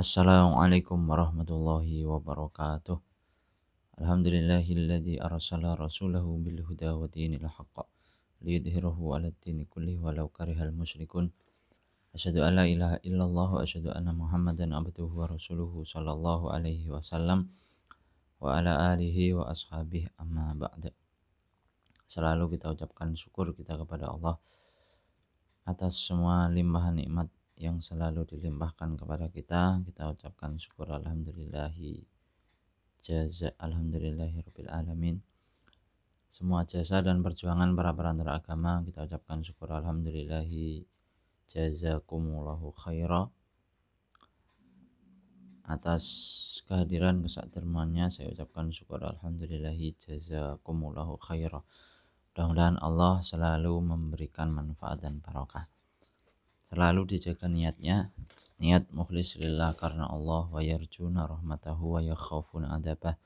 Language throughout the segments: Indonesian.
Assalamualaikum warahmatullahi wabarakatuh. Alhamdulillahilladzi arsala rasulahu bil huda wa dinil haqq liyudhhirahu 'ala dini kulli walau karihal musyrikun. Asyhadu an ilaha illallah wa asyhadu anna Muhammadan abduhu wa rasuluhu sallallahu alaihi wasallam wa ala alihi wa ashabihi amma ba'da. Selalu kita ucapkan syukur kita kepada Allah atas semua limpahan nikmat yang selalu dilimpahkan kepada kita kita ucapkan syukur alhamdulillahi jaza alhamdulillahi rabbil alamin semua jasa dan perjuangan para perantara agama kita ucapkan syukur alhamdulillahi jazakumullahu khaira atas kehadiran kesakdermannya saya ucapkan syukur alhamdulillahi jazakumullahu khaira mudah-mudahan Allah selalu memberikan manfaat dan barokah selalu dijaga niatnya niat mukhlis lillah karena Allah wa yarjuna rahmatahu wa yakhafuna adabah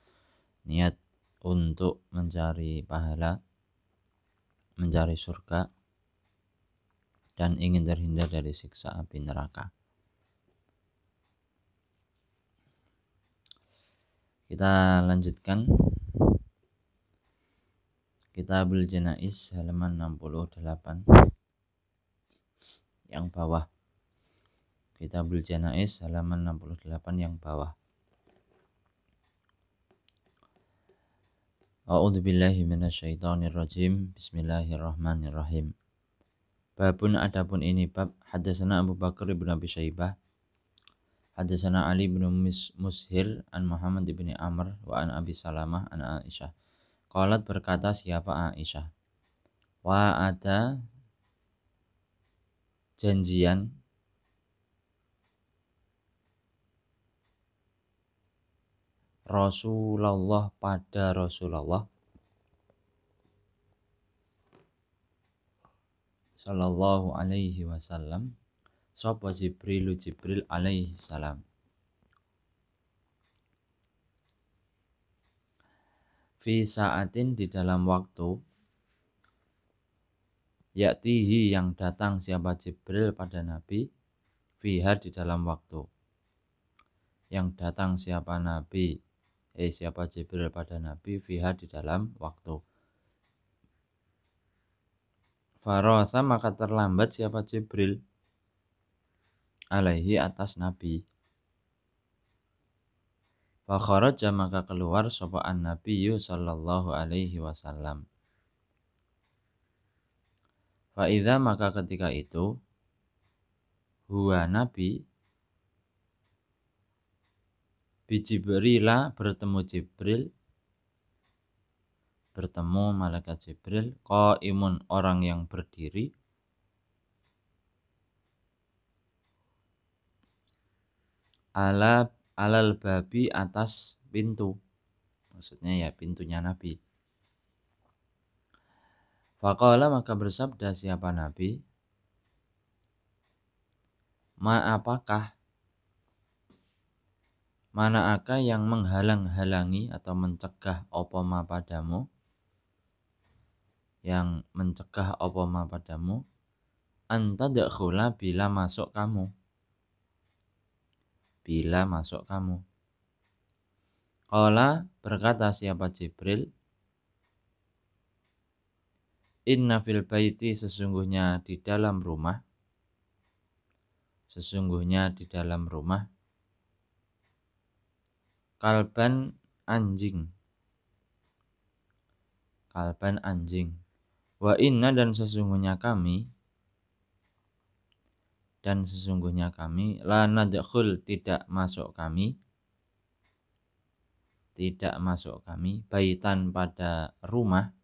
niat untuk mencari pahala mencari surga dan ingin terhindar dari siksa api neraka kita lanjutkan Kitabul Janais halaman 68 yang bawah. kita ambil Janais halaman 68 yang bawah. A'udzu billahi minasyaitonir rajim. Bismillahirrahmanirrahim. Babun adapun ini bab hadasana Abu Bakar bin Abi Syaibah Hadasana Ali bin Mus Mushir an Muhammad bin Amr wa an Abi Salamah an Aisyah. Qalat berkata siapa Aisyah? Wa ada janjian Rasulullah pada Rasulullah Sallallahu alaihi wasallam Sopo Jibrilu Jibril alaihi salam Fi saatin di dalam waktu yaktihi yang datang siapa Jibril pada Nabi fihar di dalam waktu yang datang siapa Nabi eh siapa Jibril pada Nabi fihar di dalam waktu Farosa maka terlambat siapa Jibril alaihi atas Nabi Fakharaja maka keluar sopaan Nabi Yusallallahu alaihi wasallam Fa'idha maka ketika itu Huwa Nabi Bijibrila bertemu Jibril bertemu malaikat Jibril imun orang yang berdiri ala alal babi atas pintu maksudnya ya pintunya Nabi Fakola maka bersabda siapa Nabi? Ma apakah mana aka yang menghalang-halangi atau mencegah opoma padamu? Yang mencegah opoma padamu? Anta dakhula bila masuk kamu. Bila masuk kamu. Kola berkata siapa Jibril, Inna fil baiti sesungguhnya di dalam rumah sesungguhnya di dalam rumah kalban anjing kalban anjing wa inna dan sesungguhnya kami dan sesungguhnya kami la nadkhul tidak masuk kami tidak masuk kami baitan pada rumah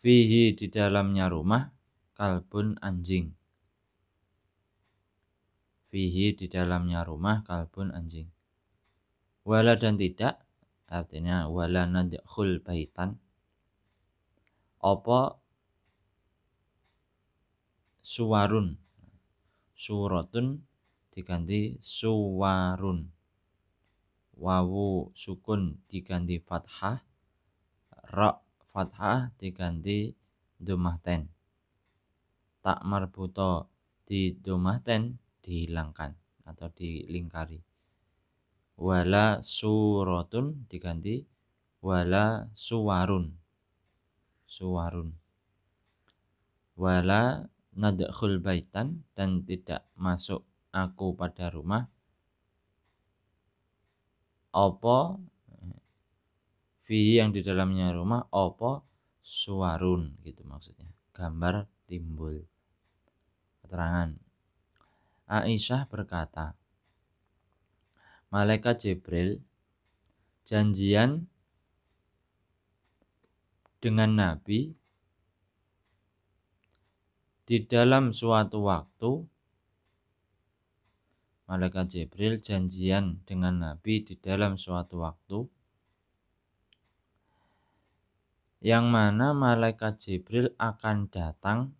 fihi di dalamnya rumah kalbun anjing fihi di dalamnya rumah kalbun anjing wala dan tidak artinya wala nadkhul baitan apa suwarun suratun diganti suwarun wawu sukun diganti fathah Rak fathah diganti domah ten tak marbuto di domah ten dihilangkan atau dilingkari wala suratun diganti wala suwarun suwarun wala nadkhul baitan dan tidak masuk aku pada rumah apa fihi yang di dalamnya rumah opo suwarun gitu maksudnya gambar timbul keterangan Aisyah berkata malaikat Jibril janjian dengan Nabi di dalam suatu waktu malaikat Jibril janjian dengan Nabi di dalam suatu waktu yang mana malaikat Jibril akan datang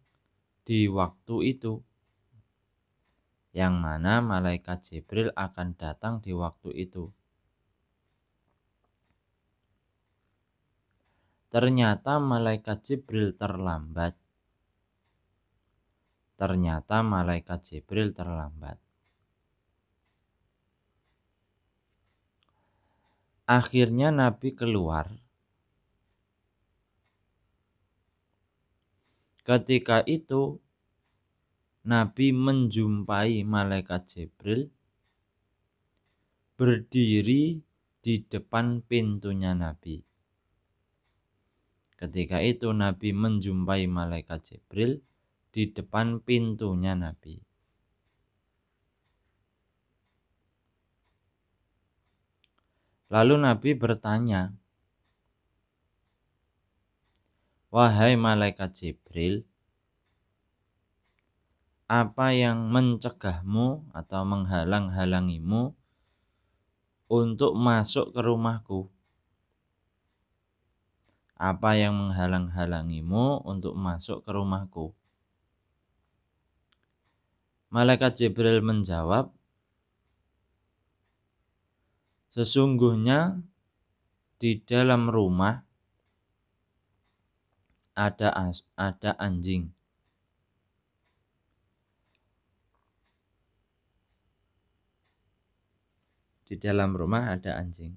di waktu itu. Yang mana malaikat Jibril akan datang di waktu itu. Ternyata malaikat Jibril terlambat. Ternyata malaikat Jibril terlambat. Akhirnya Nabi keluar Ketika itu Nabi menjumpai malaikat Jibril berdiri di depan pintunya Nabi. Ketika itu Nabi menjumpai malaikat Jibril di depan pintunya Nabi. Lalu Nabi bertanya, Wahai malaikat Jibril, apa yang mencegahmu atau menghalang-halangimu untuk masuk ke rumahku? Apa yang menghalang-halangimu untuk masuk ke rumahku? Malaikat Jibril menjawab, "Sesungguhnya di dalam rumah ada as, ada anjing. Di dalam rumah ada anjing.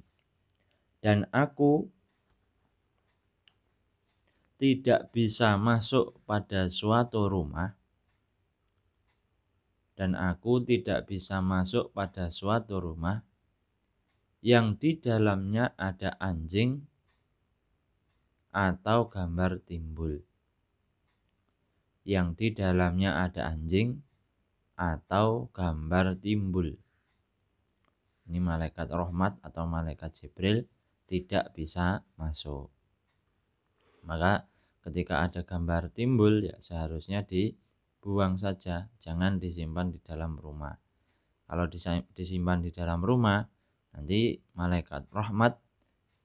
Dan aku tidak bisa masuk pada suatu rumah dan aku tidak bisa masuk pada suatu rumah yang di dalamnya ada anjing atau gambar timbul yang di dalamnya ada anjing atau gambar timbul. Ini malaikat rahmat atau malaikat Jibril tidak bisa masuk. Maka ketika ada gambar timbul ya seharusnya dibuang saja, jangan disimpan di dalam rumah. Kalau disimpan di dalam rumah, nanti malaikat rahmat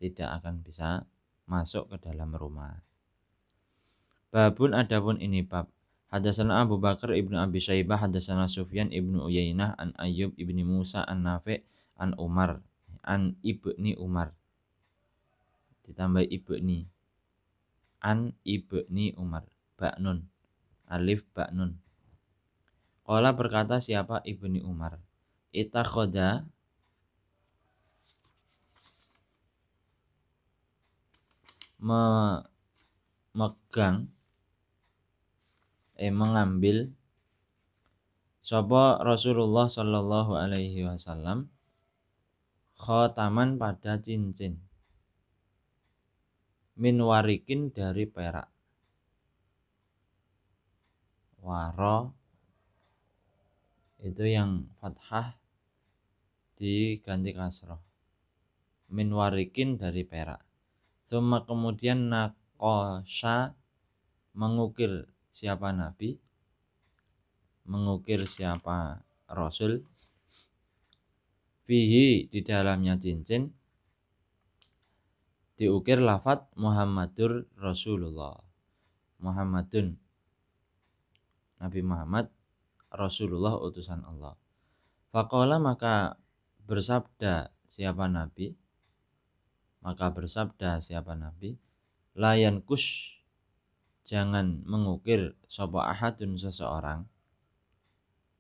tidak akan bisa masuk ke dalam rumah. Babun adapun ini bab. Hadasana Abu Bakar ibnu Abi Syaibah, hadasana Sufyan ibnu Uyainah an Ayub ibni Musa an Nafi an Umar an ibni Umar. Ditambah ibni an ibni Umar. Baknun. Alif Baknun. Kola berkata siapa ibni Umar. Itakhoda memegang eh mengambil sapa Rasulullah Shallallahu alaihi wasallam khotaman pada cincin min warikin dari perak waro itu yang fathah diganti kasroh min warikin dari perak Suma kemudian nakosha mengukir siapa Nabi, mengukir siapa Rasul. Fihi di dalamnya cincin diukir lafat Muhammadur Rasulullah. Muhammadun Nabi Muhammad Rasulullah utusan Allah. Fakola maka bersabda siapa Nabi maka bersabda siapa Nabi, layan kush jangan mengukir sopo ahadun seseorang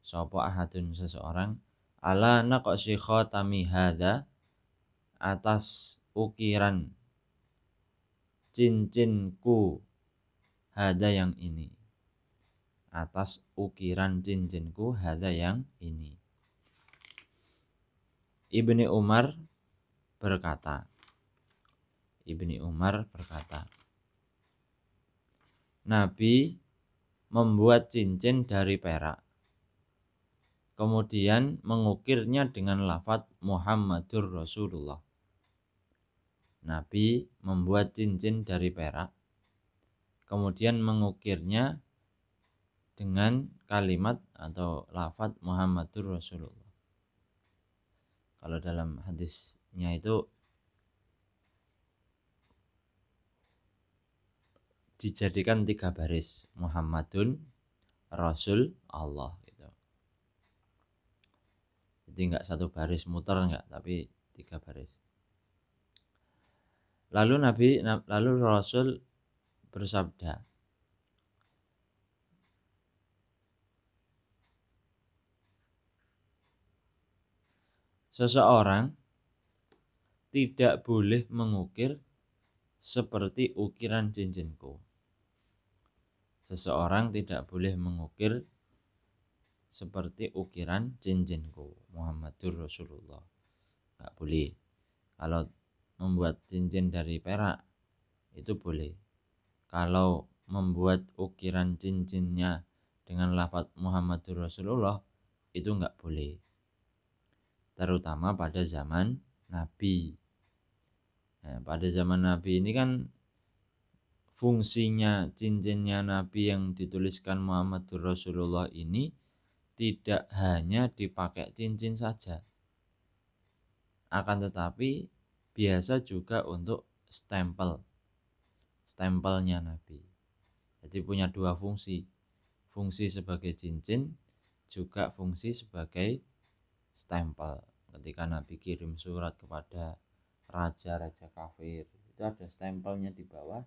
sopo ahadun seseorang ala naqsi khatami hada atas ukiran cincinku hada yang ini atas ukiran cincinku hada yang ini Ibni Umar berkata Ibni Umar berkata, Nabi membuat cincin dari perak, kemudian mengukirnya dengan lafat Muhammadur Rasulullah. Nabi membuat cincin dari perak, kemudian mengukirnya dengan kalimat atau lafat Muhammadur Rasulullah. Kalau dalam hadisnya itu dijadikan tiga baris Muhammadun Rasul Allah gitu. Jadi nggak satu baris muter nggak, tapi tiga baris. Lalu Nabi lalu Rasul bersabda, seseorang tidak boleh mengukir seperti ukiran cincinku seseorang tidak boleh mengukir seperti ukiran cincinku Muhammadur Rasulullah nggak boleh kalau membuat cincin dari perak itu boleh kalau membuat ukiran cincinnya dengan lafat Muhammadur Rasulullah itu nggak boleh terutama pada zaman Nabi nah, pada zaman Nabi ini kan fungsinya cincinnya Nabi yang dituliskan muhammad Rasulullah ini tidak hanya dipakai cincin saja. Akan tetapi biasa juga untuk stempel. Stempelnya Nabi. Jadi punya dua fungsi. Fungsi sebagai cincin juga fungsi sebagai stempel. Ketika Nabi kirim surat kepada raja-raja kafir, itu ada stempelnya di bawah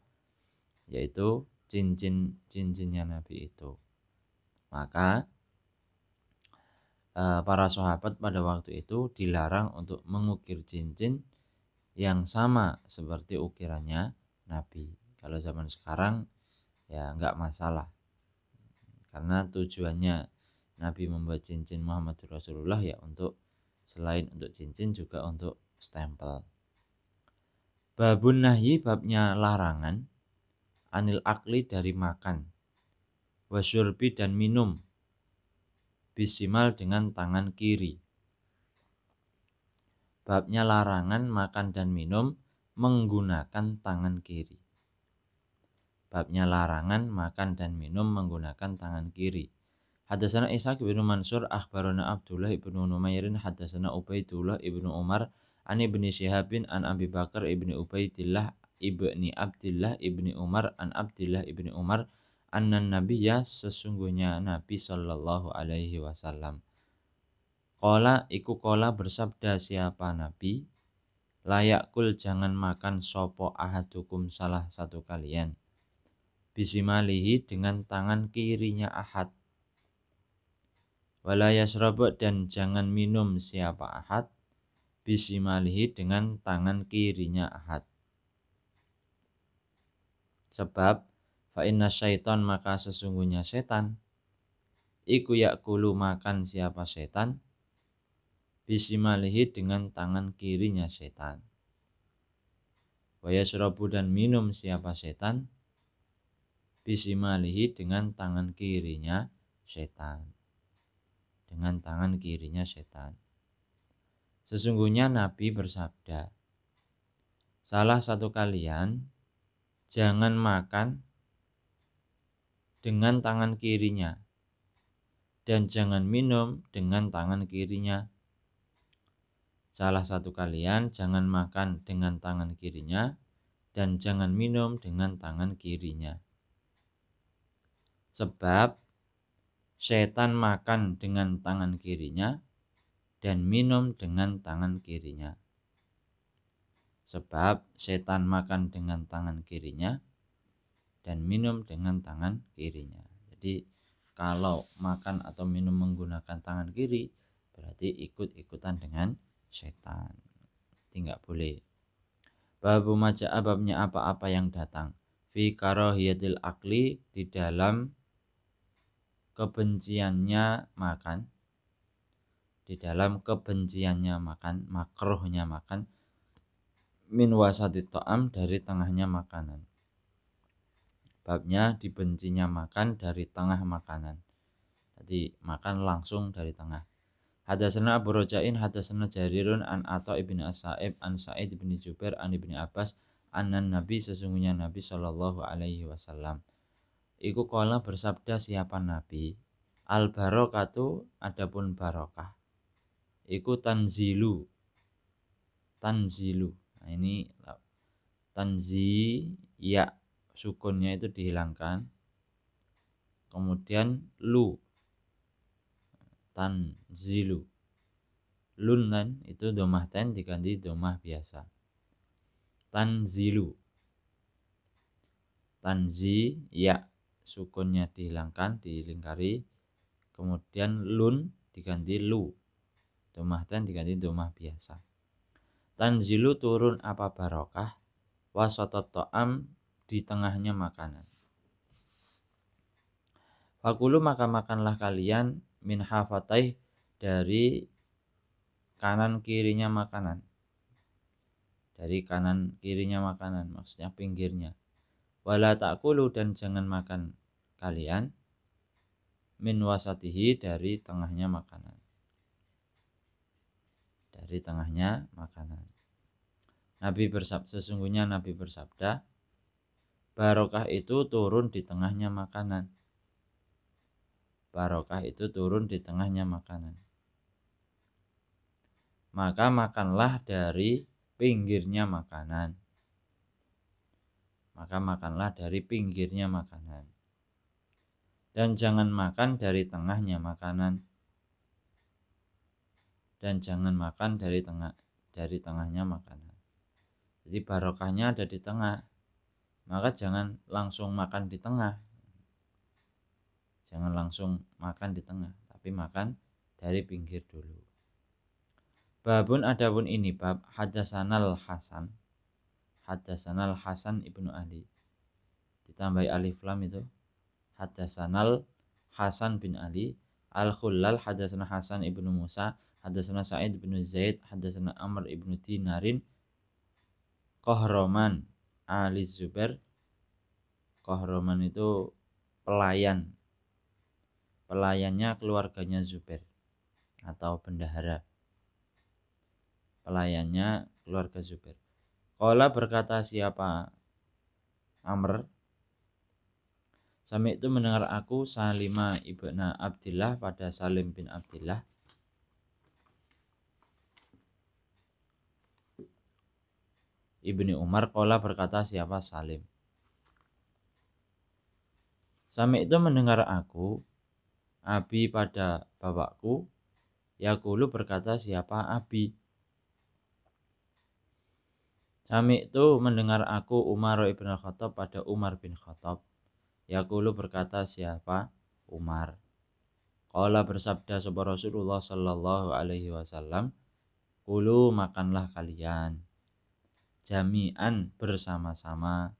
yaitu cincin cincinnya Nabi itu. Maka eh, para sahabat pada waktu itu dilarang untuk mengukir cincin yang sama seperti ukirannya Nabi. Kalau zaman sekarang ya nggak masalah karena tujuannya Nabi membuat cincin Muhammad Rasulullah ya untuk selain untuk cincin juga untuk stempel. Babun nahi babnya larangan anil akli dari makan wasyurbi dan minum bisimal dengan tangan kiri babnya larangan makan dan minum menggunakan tangan kiri babnya larangan makan dan minum menggunakan tangan kiri Hadasana Ishaq bin Mansur akhbarana Abdullah ibnu Numairin hadasana Ubaidullah ibnu Umar an ibni Syihabin an Abi Bakar ibni Ubaidillah ibni Abdullah ibni Umar an Abdullah ibni Umar Nabi ya sesungguhnya Nabi sallallahu alaihi wasallam Kola iku kola bersabda siapa Nabi layak kul jangan makan sopo ahadukum salah satu kalian Bisimalihi dengan tangan kirinya ahad robot dan jangan minum siapa ahad Bisimalihi dengan tangan kirinya ahad Sebab fa inna syaiton maka sesungguhnya setan iku yakulu makan siapa setan bisimalihi dengan tangan kirinya setan. Wayasrobu dan minum siapa setan bisimalihi dengan tangan kirinya setan. Dengan tangan kirinya setan. Sesungguhnya Nabi bersabda, Salah satu kalian jangan makan dengan tangan kirinya dan jangan minum dengan tangan kirinya. Salah satu kalian jangan makan dengan tangan kirinya dan jangan minum dengan tangan kirinya. Sebab setan makan dengan tangan kirinya dan minum dengan tangan kirinya. Sebab setan makan dengan tangan kirinya dan minum dengan tangan kirinya. Jadi kalau makan atau minum menggunakan tangan kiri berarti ikut-ikutan dengan setan. Tidak boleh. Babu maja ababnya apa-apa yang datang. Fi karohiyatil akli di dalam kebenciannya makan di dalam kebenciannya makan makrohnya makan min wasati to'am dari tengahnya makanan. Babnya dibencinya makan dari tengah makanan. Tadi makan langsung dari tengah. Hadasana Abu Roja'in, hadasana Jarirun, an atau ibn Asaib, an Sa'id ibn Jubair, an ibn Abbas, anan Nabi sesungguhnya Nabi Shallallahu Alaihi Wasallam. Iku kola bersabda siapa Nabi? Al barokatu adapun barokah. Iku tanzilu. Tanzilu nah, ini tanzi ya sukunnya itu dihilangkan kemudian lu tanzilu lun lan itu domah ten diganti domah biasa tanzilu tanzi ya sukunnya dihilangkan dilingkari kemudian lun diganti lu domah ten diganti domah biasa Tanzilu turun apa barokah wasatot to'am di tengahnya makanan. Fakulu maka makanlah kalian min hafataih dari kanan kirinya makanan. Dari kanan kirinya makanan maksudnya pinggirnya. Wala takulu dan jangan makan kalian min wasatihi dari tengahnya makanan dari tengahnya makanan. Nabi bersabda, sesungguhnya Nabi bersabda, barokah itu turun di tengahnya makanan. Barokah itu turun di tengahnya makanan. Maka makanlah dari pinggirnya makanan. Maka makanlah dari pinggirnya makanan. Dan jangan makan dari tengahnya makanan dan jangan makan dari tengah dari tengahnya makanan. Jadi barokahnya ada di tengah. Maka jangan langsung makan di tengah. Jangan langsung makan di tengah, tapi makan dari pinggir dulu. Babun adabun ini bab hadasanal Hasan. Hadasanal Hasan Ibnu Ali. Ditambahi alif lam itu hadasanal Hasan bin Ali al-Khullal hadasana Hasan Ibnu Musa Hadasana Sa'id bin Zaid, hadasana Amr ibn Dinarin, Kohroman, Ali Zubair. Kohroman itu pelayan. Pelayannya keluarganya Zubair atau bendahara. Pelayannya keluarga Zubair. Kola berkata siapa Amr Sampai itu mendengar aku Salima ibna Abdillah pada Salim bin Abdillah Ibni Umar kola berkata siapa Salim. Sami itu mendengar aku, Abi pada bapakku, Yakulu berkata siapa Abi. Sami itu mendengar aku Umar ibn Khattab pada Umar bin Khattab. Yakulu berkata siapa Umar. Kala bersabda sebuah Rasulullah Shallallahu Alaihi Wasallam, Kulu makanlah kalian jami'an bersama-sama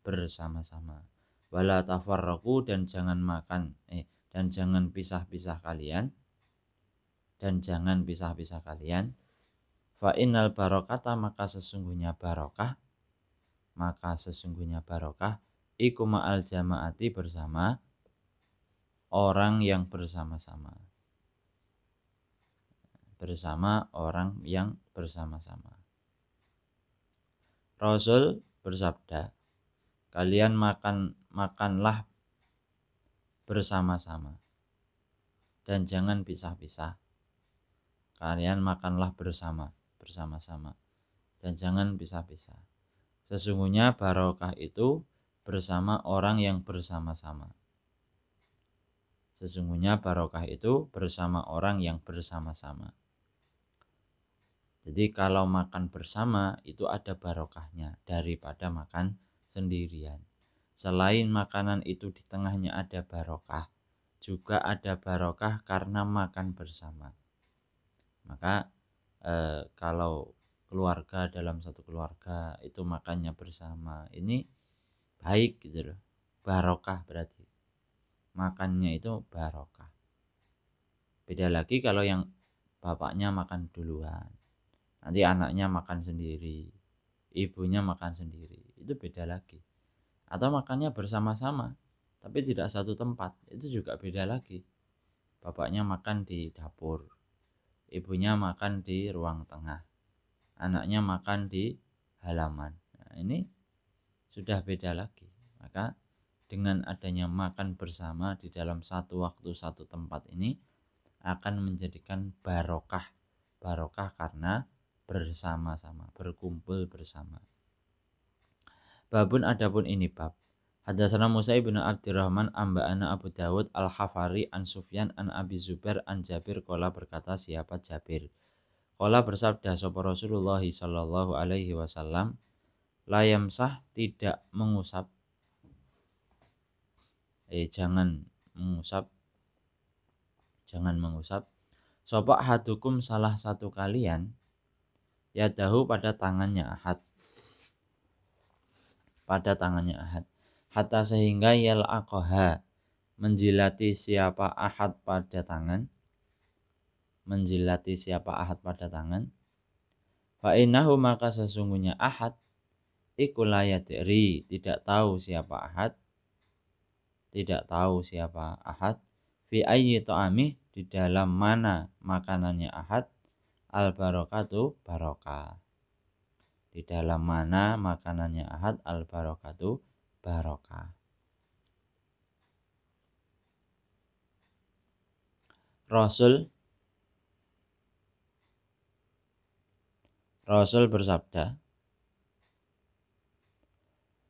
bersama-sama wala tafarraku dan jangan makan eh dan jangan pisah-pisah kalian dan jangan pisah-pisah kalian fa innal barokata maka sesungguhnya barokah maka sesungguhnya barokah iku ma'al jamaati bersama orang yang bersama-sama bersama orang yang bersama-sama Rasul bersabda, "Kalian makan makanlah bersama-sama dan jangan pisah-pisah. Kalian makanlah bersama, bersama-sama dan jangan pisah-pisah. Sesungguhnya barokah itu bersama orang yang bersama-sama. Sesungguhnya barokah itu bersama orang yang bersama-sama." Jadi kalau makan bersama itu ada barokahnya daripada makan sendirian. Selain makanan itu di tengahnya ada barokah, juga ada barokah karena makan bersama. Maka eh, kalau keluarga dalam satu keluarga itu makannya bersama, ini baik gitu loh. Barokah berarti makannya itu barokah. Beda lagi kalau yang bapaknya makan duluan nanti anaknya makan sendiri ibunya makan sendiri itu beda lagi atau makannya bersama-sama tapi tidak satu tempat itu juga beda lagi bapaknya makan di dapur ibunya makan di ruang tengah anaknya makan di halaman nah, ini sudah beda lagi maka dengan adanya makan bersama di dalam satu waktu satu tempat ini akan menjadikan barokah barokah karena bersama-sama, berkumpul bersama. Babun adapun ini bab. Hadasana Musa ibnu Abdurrahman amba'ana Abu Dawud al-Hafari an Sufyan an Abi Zubair an Jabir kola berkata siapa Jabir. Kola bersabda sapa Rasulullah sallallahu alaihi wasallam layam sah tidak mengusap eh jangan mengusap jangan mengusap sopak hadukum salah satu kalian yadahu pada tangannya ahad pada tangannya ahad hatta sehingga yalaqaha menjilati siapa ahad pada tangan menjilati siapa ahad pada tangan fa'inahu maka sesungguhnya ahad ikulayatiri tidak tahu siapa ahad tidak tahu siapa ahad fi ayyi di dalam mana makanannya ahad al barokatu barokah di dalam mana makanannya ahad al barokatu barokah Rasul Rasul bersabda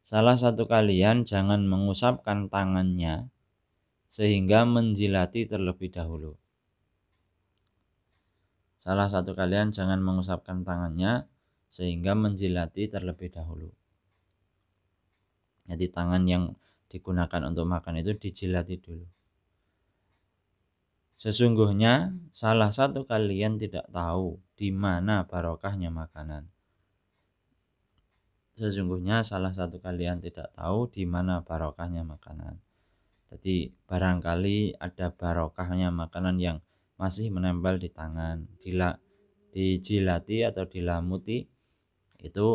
Salah satu kalian jangan mengusapkan tangannya sehingga menjilati terlebih dahulu Salah satu kalian jangan mengusapkan tangannya sehingga menjilati terlebih dahulu. Jadi tangan yang digunakan untuk makan itu dijilati dulu. Sesungguhnya salah satu kalian tidak tahu di mana barokahnya makanan. Sesungguhnya salah satu kalian tidak tahu di mana barokahnya makanan. Jadi barangkali ada barokahnya makanan yang masih menempel di tangan dila dijilati atau dilamuti itu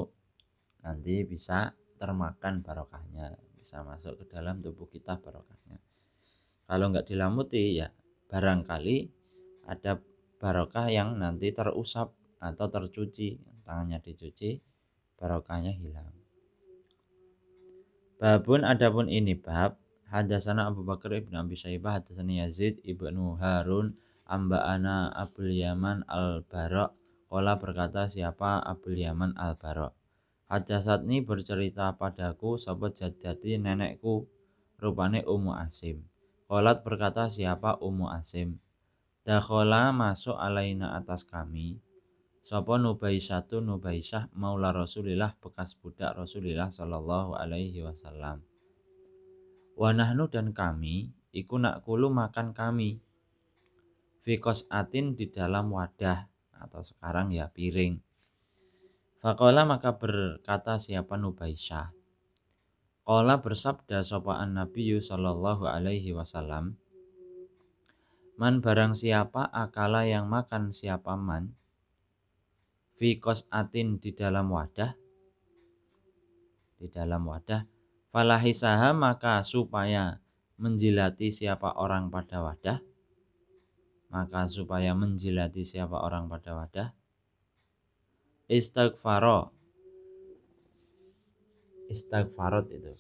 nanti bisa termakan barokahnya bisa masuk ke dalam tubuh kita barokahnya kalau nggak dilamuti ya barangkali ada barokah yang nanti terusap atau tercuci tangannya dicuci barokahnya hilang babun adapun ini bab hadasana Abu Bakar ibn Abi Syaibah hadasani Yazid ibnu Harun Amba'ana Abul Yaman Al-Barok Kola berkata siapa Abul Yaman Al-Barok ini bercerita padaku sobat jadjati nenekku rupane Umu Asim Kolat berkata siapa Umu Asim Dakhola masuk alaina atas kami Sopo Nubaisatu Nubaisah Maula Rasulillah bekas budak Rasulillah sallallahu Alaihi Wasallam Wanahnu dan kami Iku nak kulu makan kami Fikos atin di dalam wadah atau sekarang ya piring. Fakola maka berkata siapa Nubaisyah. Kola bersabda sopaan Nabi Sallallahu Alaihi Wasallam. Man barang siapa akala yang makan siapa man. Fikos atin di dalam wadah. Di dalam wadah. Falahisaha maka supaya menjilati siapa orang pada wadah maka supaya menjilati siapa orang pada wadah istagfaro istighfarot itu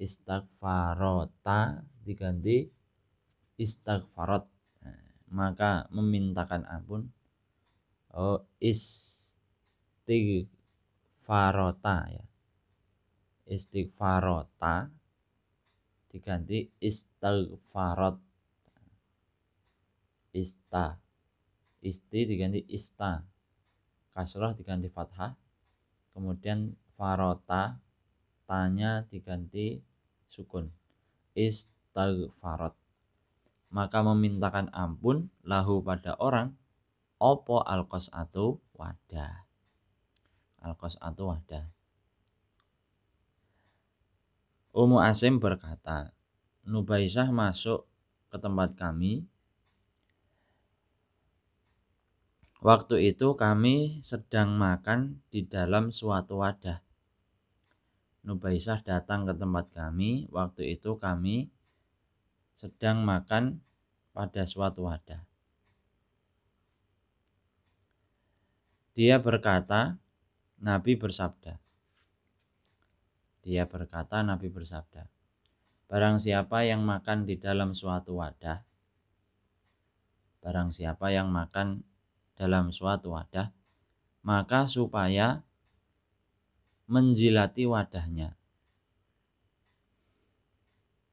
istighfarota diganti istighfarot maka memintakan ampun oh istighfarota ya istighfarota diganti istighfarot ista isti diganti ista kasroh diganti fathah kemudian farota tanya diganti sukun istagfarot maka memintakan ampun lahu pada orang opo alkos atau wadah alkos atau wadah Umu Asim berkata Nubaisah masuk ke tempat kami Waktu itu kami sedang makan di dalam suatu wadah. Nubaisah datang ke tempat kami. Waktu itu kami sedang makan pada suatu wadah. Dia berkata, Nabi bersabda. Dia berkata, Nabi bersabda. Barang siapa yang makan di dalam suatu wadah, barang siapa yang makan dalam suatu wadah, maka supaya menjilati wadahnya.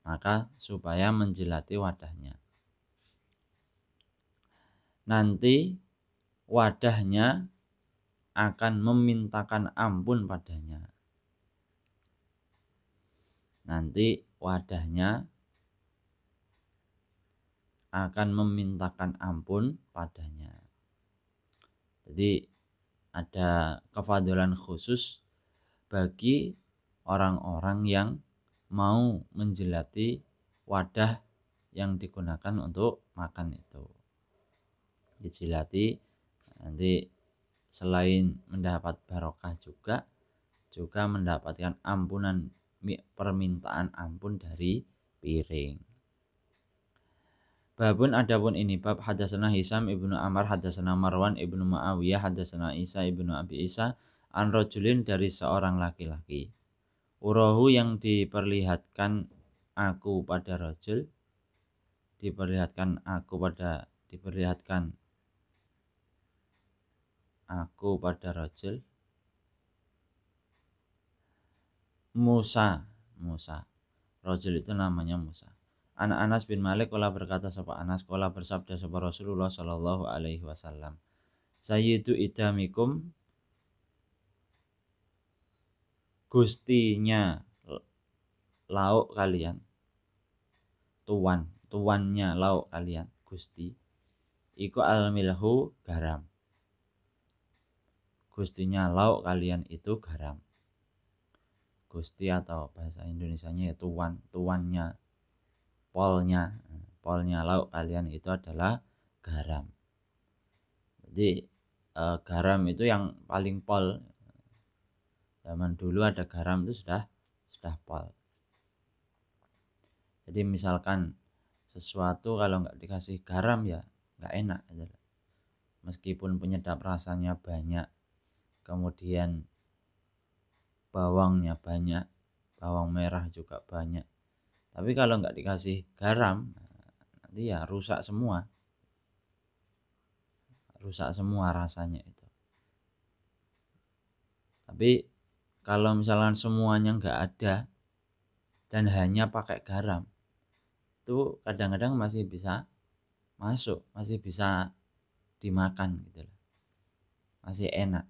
Maka supaya menjilati wadahnya. Nanti wadahnya akan memintakan ampun padanya. Nanti wadahnya akan memintakan ampun padanya. Jadi ada kefadulan khusus bagi orang-orang yang mau menjelati wadah yang digunakan untuk makan itu. Dijilati nanti selain mendapat barokah juga juga mendapatkan ampunan permintaan ampun dari piring. Babun adapun ini bab hadasana Hisam ibnu Amar hadasana Marwan ibnu maawiyah, hadasana Isa ibnu Abi Isa an rojulin dari seorang laki-laki. Urohu yang diperlihatkan aku pada rojul diperlihatkan aku pada diperlihatkan aku pada rojul Musa Musa rojul itu namanya Musa anak Anas bin Malik kala berkata sapa Anas kala bersabda sapa Rasulullah sallallahu alaihi wasallam. Sayyidu idamikum gustinya lauk kalian. Tuan, tuannya lauk kalian, gusti. Iku almilhu garam. Gustinya lauk kalian itu garam. Gusti atau bahasa Indonesianya ya tuan, tuannya polnya polnya lauk kalian itu adalah garam jadi eh, garam itu yang paling pol zaman dulu ada garam itu sudah sudah pol jadi misalkan sesuatu kalau nggak dikasih garam ya nggak enak gitu meskipun penyedap rasanya banyak kemudian bawangnya banyak bawang merah juga banyak tapi kalau nggak dikasih garam nanti ya rusak semua rusak semua rasanya itu tapi kalau misalnya semuanya nggak ada dan hanya pakai garam itu kadang-kadang masih bisa masuk masih bisa dimakan gitu loh masih enak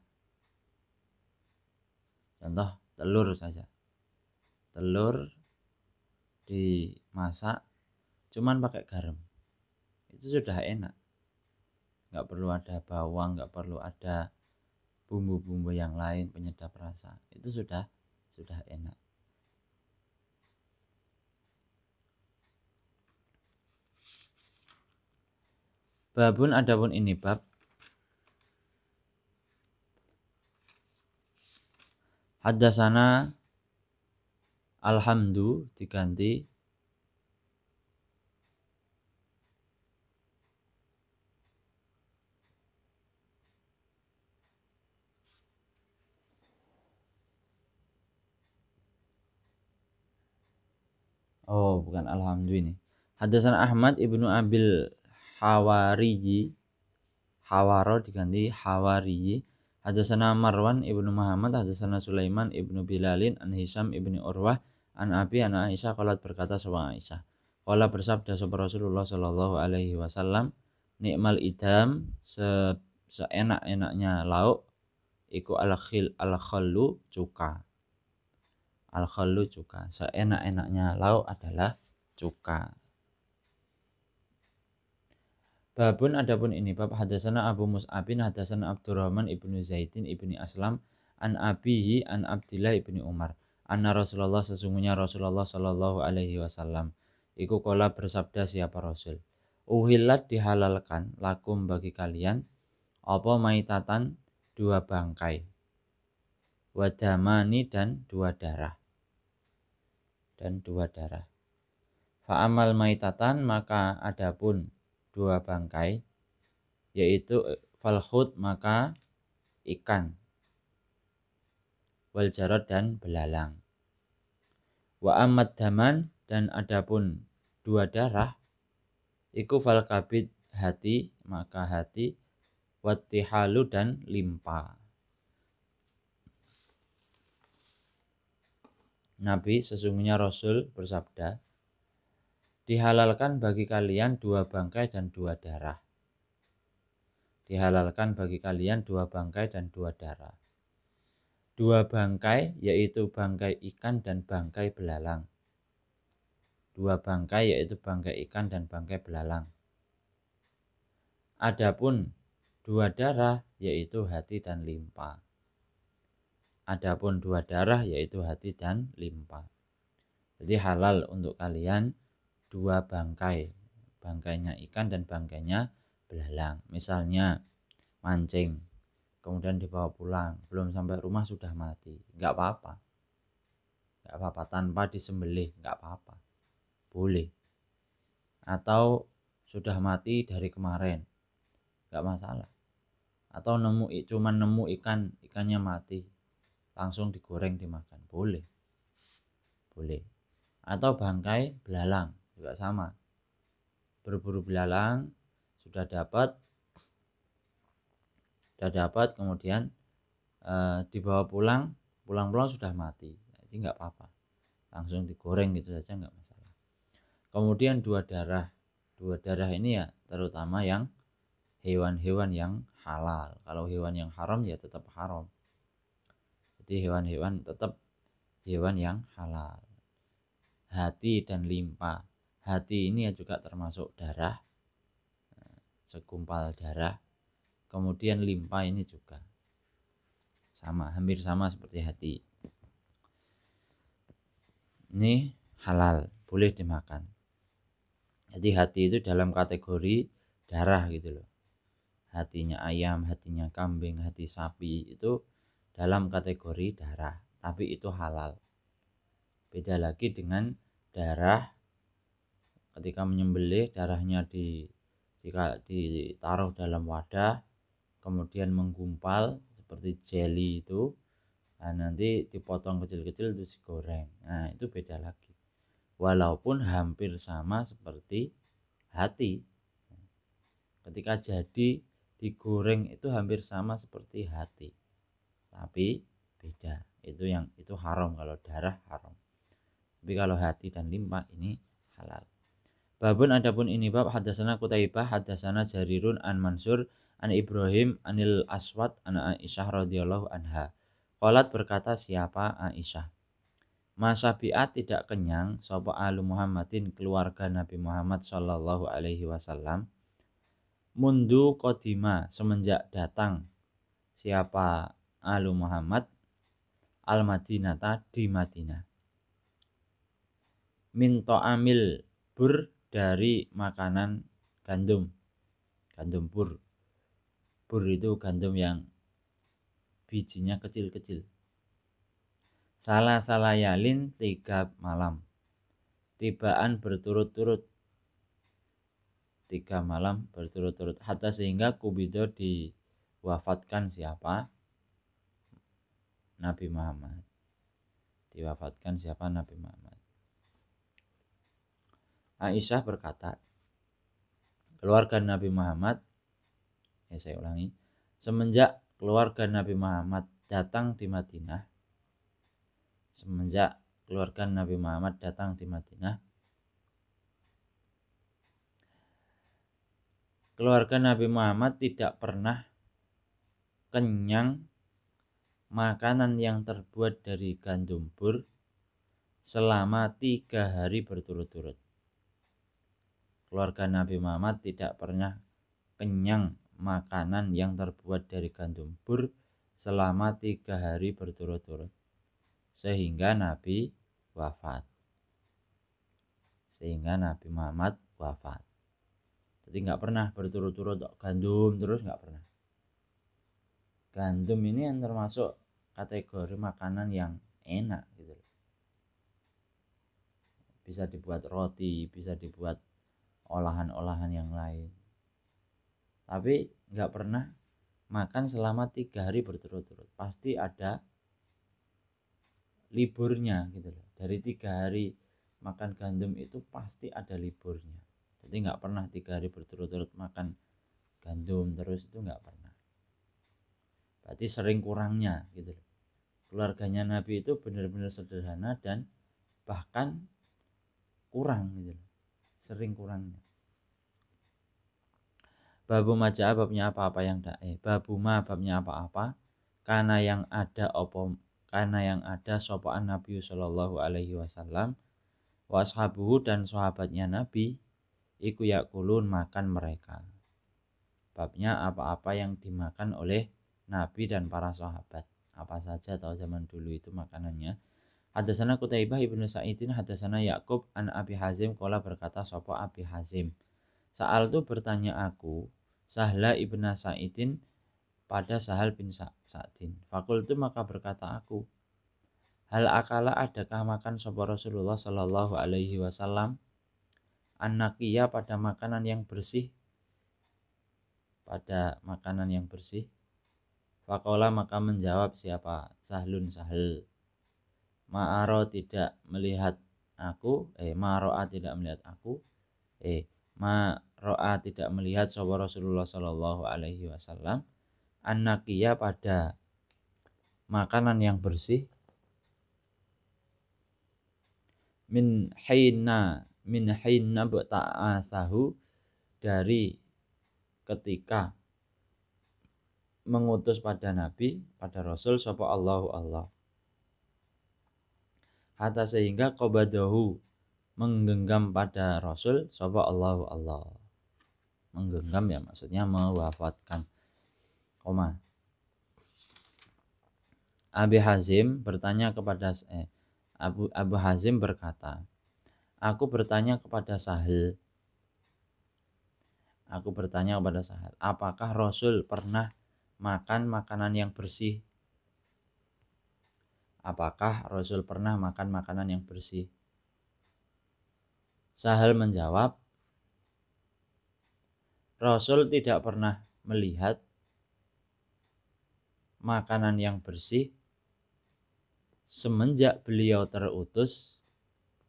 contoh telur saja telur dimasak cuman pakai garam itu sudah enak nggak perlu ada bawang nggak perlu ada bumbu-bumbu yang lain penyedap rasa itu sudah sudah enak babun pun ini bab sana alhamdu diganti Oh, bukan alhamdu ini. Hadasan Ahmad Ibnu Abil Hawariji Hawaro diganti Hawariji. Hadasan Marwan Ibnu Muhammad, hadasan Sulaiman Ibnu Bilalin, An Hisham Ibnu Urwah, An Abi an Aisyah kalau berkata sama Aisyah. kalau bersabda sapa Rasulullah Shallallahu alaihi wasallam, nikmal idam se seenak-enaknya lauk iku al khil al khallu cuka. Al khallu cuka. Seenak-enaknya lauk adalah cuka. Babun adapun ini bab hadasana Abu Mus'abin hadasana Abdurrahman ibnu Zaidin ibni Aslam an abihi an Abdillah ibni Umar anna Rasulullah sesungguhnya Rasulullah Shallallahu alaihi wasallam iku kola bersabda siapa Rasul uhilat dihalalkan lakum bagi kalian apa maitatan dua bangkai wadamani dan dua darah dan dua darah fa'amal maitatan maka adapun dua bangkai yaitu falhut maka ikan wal dan belalang Wa amat daman dan adapun dua darah iku fal kabid hati maka hati wati halu dan limpa. Nabi sesungguhnya Rasul bersabda, dihalalkan bagi kalian dua bangkai dan dua darah. Dihalalkan bagi kalian dua bangkai dan dua darah dua bangkai yaitu bangkai ikan dan bangkai belalang. Dua bangkai yaitu bangkai ikan dan bangkai belalang. Adapun dua darah yaitu hati dan limpa. Adapun dua darah yaitu hati dan limpa. Jadi halal untuk kalian dua bangkai, bangkainya ikan dan bangkainya belalang. Misalnya mancing kemudian dibawa pulang belum sampai rumah sudah mati nggak apa-apa nggak apa-apa tanpa disembelih nggak apa-apa boleh atau sudah mati dari kemarin nggak masalah atau nemu cuman nemu ikan ikannya mati langsung digoreng dimakan boleh boleh atau bangkai belalang juga sama berburu belalang sudah dapat sudah dapat kemudian e, dibawa pulang pulang-pulang sudah mati jadi nah, nggak apa-apa langsung digoreng gitu saja nggak masalah kemudian dua darah dua darah ini ya terutama yang hewan-hewan yang halal kalau hewan yang haram ya tetap haram jadi hewan-hewan tetap hewan yang halal hati dan limpa hati ini ya juga termasuk darah nah, sekumpal darah kemudian limpa ini juga sama hampir sama seperti hati ini halal boleh dimakan jadi hati itu dalam kategori darah gitu loh hatinya ayam hatinya kambing hati sapi itu dalam kategori darah tapi itu halal beda lagi dengan darah ketika menyembelih darahnya di, ditaruh dalam wadah kemudian menggumpal seperti jelly itu nah, nanti dipotong kecil-kecil terus digoreng nah itu beda lagi walaupun hampir sama seperti hati ketika jadi digoreng itu hampir sama seperti hati tapi beda itu yang itu haram kalau darah haram tapi kalau hati dan limpa ini halal babun adapun ini bab hadasana kutaibah hadasana jarirun an mansur an Ibrahim anil Aswad an Aisyah radhiyallahu anha. Qalat berkata siapa Aisyah? Masa biat tidak kenyang sapa alu Muhammadin keluarga Nabi Muhammad sallallahu alaihi wasallam. Mundu kodima semenjak datang siapa alu Muhammad al Madinata di Madinah. Minto amil bur dari makanan gandum gandum bur bur itu gandum yang bijinya kecil-kecil salah salah yalin tiga malam tibaan berturut-turut tiga malam berturut-turut hatta sehingga kubido diwafatkan siapa Nabi Muhammad diwafatkan siapa Nabi Muhammad Aisyah berkata keluarga Nabi Muhammad ya saya ulangi semenjak keluarga Nabi Muhammad datang di Madinah semenjak keluarga Nabi Muhammad datang di Madinah keluarga Nabi Muhammad tidak pernah kenyang makanan yang terbuat dari gandum bur selama tiga hari berturut-turut keluarga Nabi Muhammad tidak pernah kenyang makanan yang terbuat dari gandum pur selama tiga hari berturut-turut sehingga Nabi wafat sehingga Nabi Muhammad wafat jadi nggak pernah berturut-turut gandum terus nggak pernah gandum ini yang termasuk kategori makanan yang enak gitu bisa dibuat roti bisa dibuat olahan-olahan yang lain tapi nggak pernah makan selama tiga hari berturut-turut pasti ada liburnya gitu loh dari tiga hari makan gandum itu pasti ada liburnya jadi nggak pernah tiga hari berturut-turut makan gandum terus itu nggak pernah berarti sering kurangnya gitu loh keluarganya Nabi itu benar-benar sederhana dan bahkan kurang gitu loh sering kurangnya babu maja babnya apa-apa yang dae eh, babu ma babnya apa-apa karena yang ada opo karena yang ada sopan Nabi Shallallahu Alaihi Wasallam washabuhu dan sahabatnya Nabi iku yakulun makan mereka babnya apa-apa yang dimakan oleh Nabi dan para sahabat apa saja tau zaman dulu itu makanannya ada Hadasana Kutaibah ibnu Sa'idin hadasana Yakub an Abi Hazim kola berkata sopo Abi Hazim Sa'al tu bertanya aku Sahla ibn Sa'idin pada Sahal bin Sa Fakul tu maka berkata aku, Hal akala adakah makan sopa Rasulullah Shallallahu Alaihi Wasallam? Anakia pada makanan yang bersih, pada makanan yang bersih. Fakulah maka menjawab siapa? Sahlun Sahel. Ma'aro tidak melihat aku, eh Ma'ro'a tidak melihat aku, eh ma ro'a tidak melihat sahabat Rasulullah Shallallahu Alaihi Wasallam anakia pada makanan yang bersih min haina min haina ta'asahu dari ketika mengutus pada nabi pada rasul sapa Allahu Allah hatta sehingga qabadahu menggenggam pada Rasul sapa Allahu Allah. Menggenggam ya maksudnya mewafatkan. Koma. Abi Hazim bertanya kepada eh, Abu Abu Hazim berkata, "Aku bertanya kepada Sahil. Aku bertanya kepada Sahil, apakah Rasul pernah makan makanan yang bersih? Apakah Rasul pernah makan makanan yang bersih?" Sahal menjawab, Rasul tidak pernah melihat makanan yang bersih semenjak beliau terutus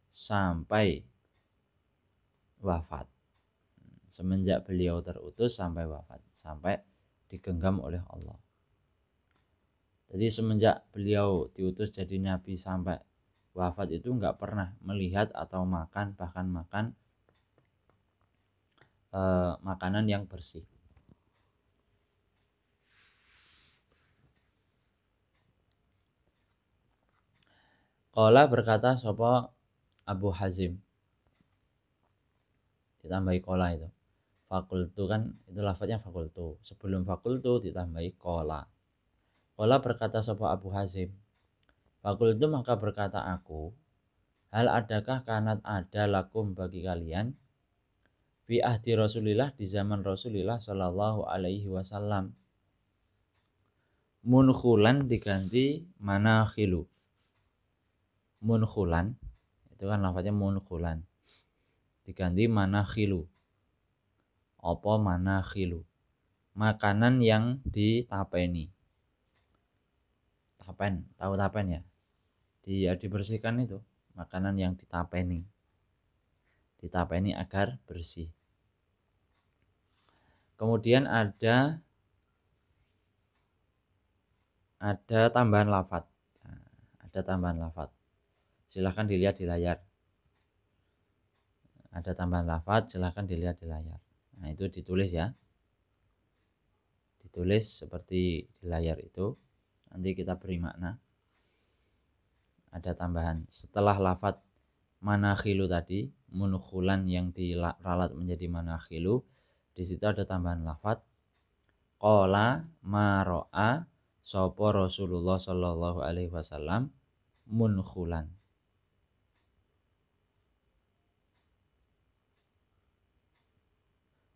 sampai wafat. Semenjak beliau terutus sampai wafat, sampai digenggam oleh Allah. Jadi semenjak beliau diutus jadi nabi sampai wafat itu nggak pernah melihat atau makan bahkan makan e, makanan yang bersih Kola berkata sopo Abu Hazim ditambahi kola itu fakultu kan itu lafadznya fakultu sebelum fakultu ditambahi kola kola berkata sopo Abu Hazim itu maka berkata aku, hal adakah kanat ada lakum bagi kalian? Fi ahdi Rasulillah di zaman Rasulillah Shallallahu Alaihi Wasallam. Munkulan diganti mana manakhilu. Munkulan itu kan lafaznya munkulan diganti mana manakhilu. Apa manakhilu? Makanan yang ditapeni. Tapen, tahu tapen ya? di dibersihkan itu makanan yang ditapeni ditapeni agar bersih kemudian ada ada tambahan lafat nah, ada tambahan lafat silahkan dilihat di layar ada tambahan lafat silahkan dilihat di layar nah itu ditulis ya ditulis seperti di layar itu nanti kita beri makna ada tambahan setelah lafat manakhilu tadi munukhulan yang diralat menjadi manakhilu di situ ada tambahan lafat kola maroa sopo Rasulullah sallallahu Alaihi Wasallam munhulan.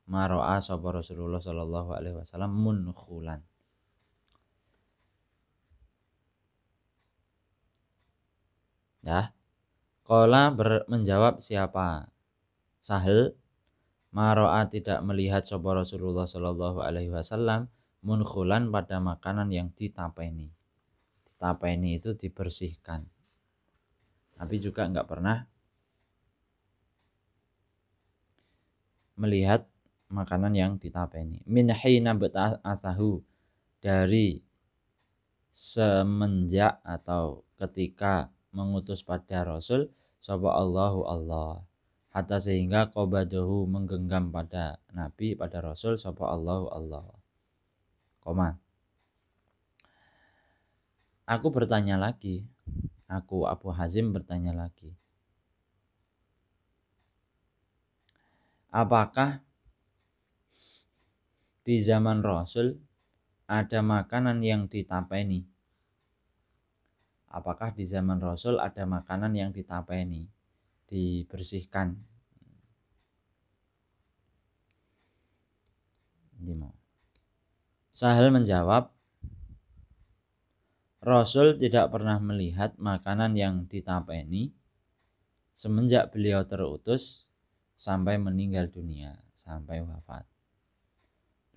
Maroa sopo Rasulullah sallallahu Alaihi Wasallam munhulan. Ya. Kola ber, menjawab siapa? Sahel. Maro'a tidak melihat sopo Rasulullah Shallallahu Alaihi Wasallam munkulan pada makanan yang ditapeni. Ditapeni itu dibersihkan. Tapi juga nggak pernah melihat makanan yang ditapeni. Min hina atahu dari semenjak atau ketika mengutus pada Rasul sapa Allahu Allah hatta sehingga qobadahu menggenggam pada Nabi pada Rasul sapa Allahu Allah koma aku bertanya lagi aku Abu Hazim bertanya lagi apakah di zaman Rasul ada makanan yang ditapeni apakah di zaman Rasul ada makanan yang ditapeni, dibersihkan. Dimo. Sahel menjawab, Rasul tidak pernah melihat makanan yang ditapeni semenjak beliau terutus sampai meninggal dunia, sampai wafat.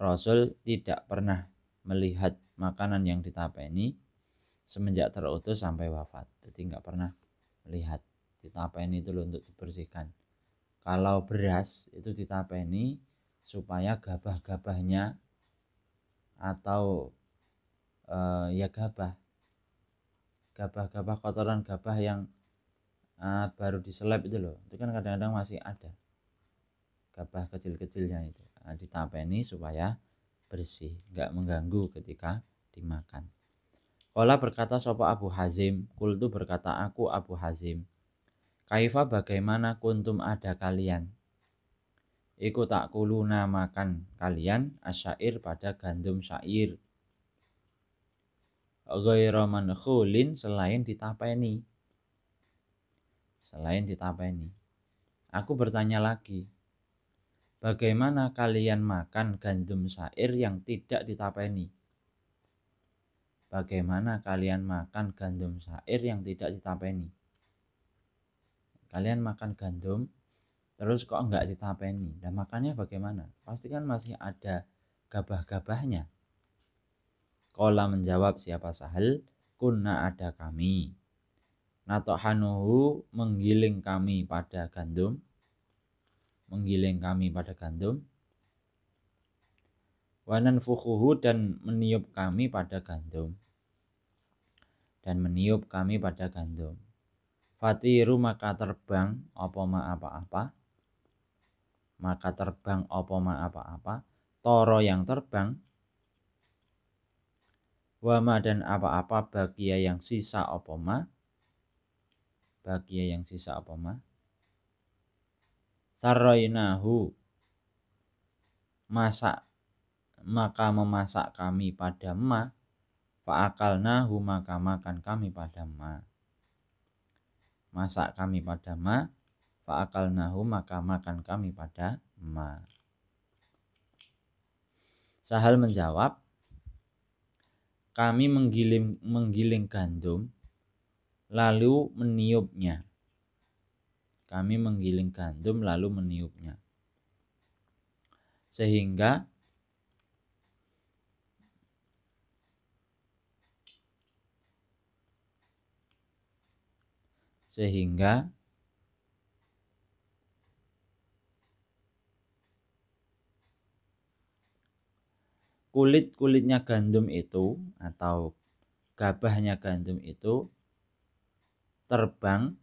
Rasul tidak pernah melihat makanan yang ditapeni semenjak terutus sampai wafat jadi nggak pernah melihat ditapain itu loh untuk dibersihkan kalau beras itu ditapeni supaya gabah-gabahnya atau eh, ya gabah gabah-gabah kotoran gabah yang eh, baru diseleb itu loh itu kan kadang-kadang masih ada gabah kecil-kecilnya itu nah, ditapeni supaya bersih nggak mengganggu ketika dimakan Kola berkata sopa Abu Hazim, kultu berkata aku Abu Hazim. Kaifa bagaimana kuntum ada kalian? Iku tak kuluna makan kalian asyair pada gandum syair. Ghoiro khulin selain ditapeni. Selain ditapeni. Aku bertanya lagi, bagaimana kalian makan gandum syair yang tidak ditapeni? Bagaimana kalian makan gandum syair yang tidak ditapeni? Kalian makan gandum, terus kok nggak ditapeni? Dan makannya bagaimana? pastikan masih ada gabah-gabahnya. Kola menjawab siapa sahel? kunna ada kami. Hanuhu menggiling kami pada gandum, menggiling kami pada gandum, wanan fukuhu dan meniup kami pada gandum dan meniup kami pada gandum fatiru maka terbang apa ma apa-apa maka terbang apa ma apa-apa toro yang terbang wama dan apa-apa bagia yang sisa apa ma bagia yang sisa apa ma saroinahu masak maka memasak kami pada ma nahu maka makan kami pada ma masak kami pada ma nahu maka makan kami pada ma Sahal menjawab kami menggiling menggiling gandum lalu meniupnya kami menggiling gandum lalu meniupnya sehingga sehingga kulit-kulitnya gandum itu atau gabahnya gandum itu terbang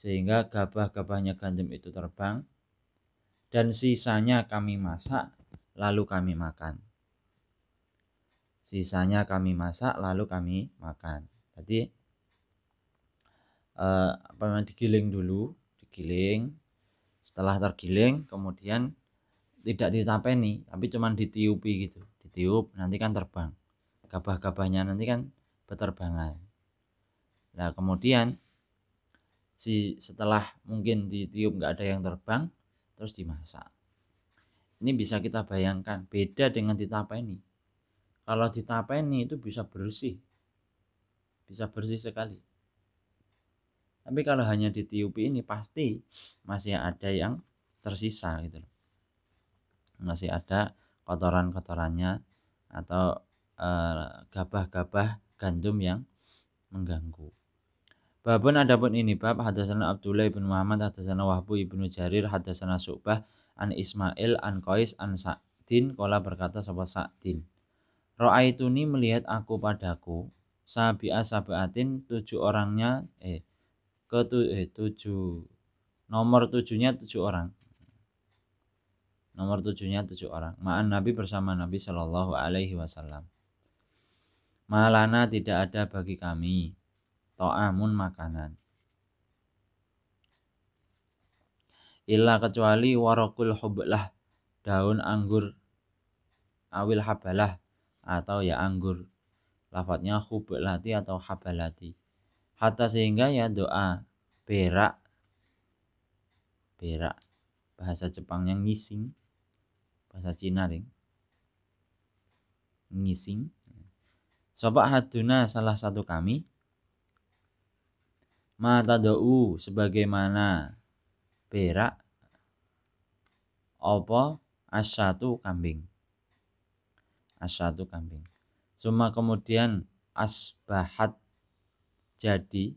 sehingga gabah-gabahnya gandum itu terbang dan sisanya kami masak lalu kami makan sisanya kami masak lalu kami makan tadi Eh, apa namanya digiling dulu digiling setelah tergiling kemudian tidak nih, tapi cuman ditiupi gitu ditiup nanti kan terbang gabah-gabahnya nanti kan beterbangan nah kemudian si setelah mungkin ditiup nggak ada yang terbang terus dimasak ini bisa kita bayangkan beda dengan ditapeni kalau ditapeni itu bisa bersih bisa bersih sekali tapi kalau hanya ditiupi ini pasti masih ada yang tersisa gitu loh. Masih ada kotoran-kotorannya atau eh, gabah-gabah e, gandum yang mengganggu. Babun adapun ini bab hadasana Abdullah ibn Muhammad hadasana Wahbu ibnu Jarir hadasana Subah an Ismail an Qais an Sa'din kola berkata sapa Sa'din. Ra'aituni melihat aku padaku sabi'a sabi'atin tujuh orangnya eh ke tu, eh, tujuh nomor tujuhnya tujuh orang nomor tujuhnya tujuh orang ma'an nabi bersama nabi shallallahu alaihi wasallam malana tidak ada bagi kami to'amun makanan illa kecuali warokul hublah daun anggur awil habalah atau ya anggur lafadnya hublati atau habalati hatta sehingga ya doa berak berak bahasa Jepang yang ngising bahasa Cina ring ngising sobat haduna salah satu kami mata do'u sebagaimana berak opo asyatu kambing asyatu kambing cuma kemudian asbahat jadi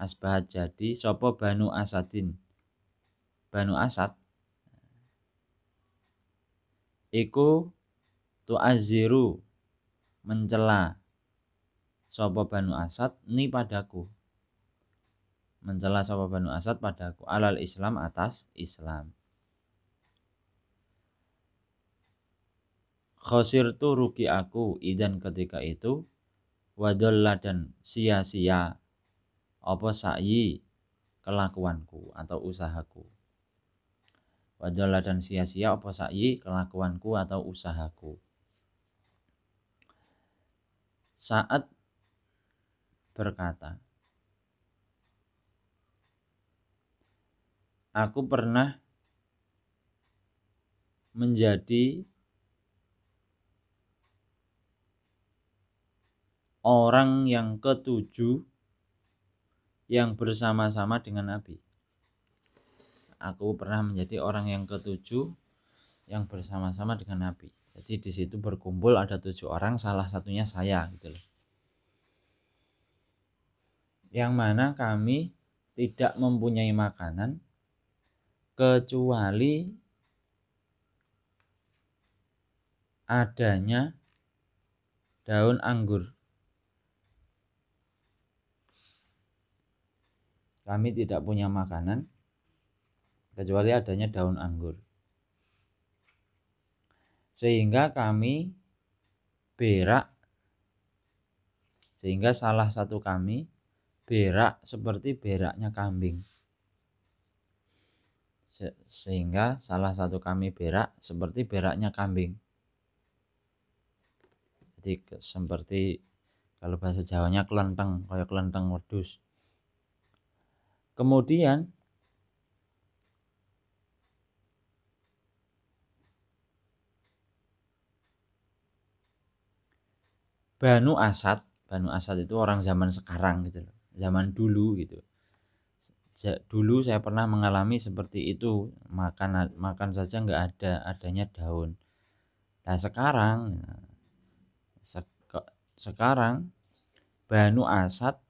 asbahat jadi sopo banu asadin banu asad iku aziru mencela sopo banu asad ni padaku mencela sopo banu asad padaku alal islam atas islam khosir tu rugi aku idan ketika itu wadolla dan sia-sia apa sa'i kelakuanku atau usahaku wadolla dan sia-sia apa sa'i kelakuanku atau usahaku saat berkata aku pernah menjadi orang yang ketujuh yang bersama-sama dengan Nabi. Aku pernah menjadi orang yang ketujuh yang bersama-sama dengan Nabi. Jadi di situ berkumpul ada tujuh orang, salah satunya saya gitu loh. Yang mana kami tidak mempunyai makanan kecuali adanya daun anggur Kami tidak punya makanan kecuali adanya daun anggur. Sehingga kami berak sehingga salah satu kami berak seperti beraknya kambing. Se sehingga salah satu kami berak seperti beraknya kambing. Jadi seperti kalau bahasa Jawanya kelenteng, kayak kelenteng wedus. Kemudian Banu Asad, Banu Asad itu orang zaman sekarang gitu loh. Zaman dulu gitu. Dulu saya pernah mengalami seperti itu, makan makan saja nggak ada adanya daun. Nah, sekarang se sekarang Banu Asad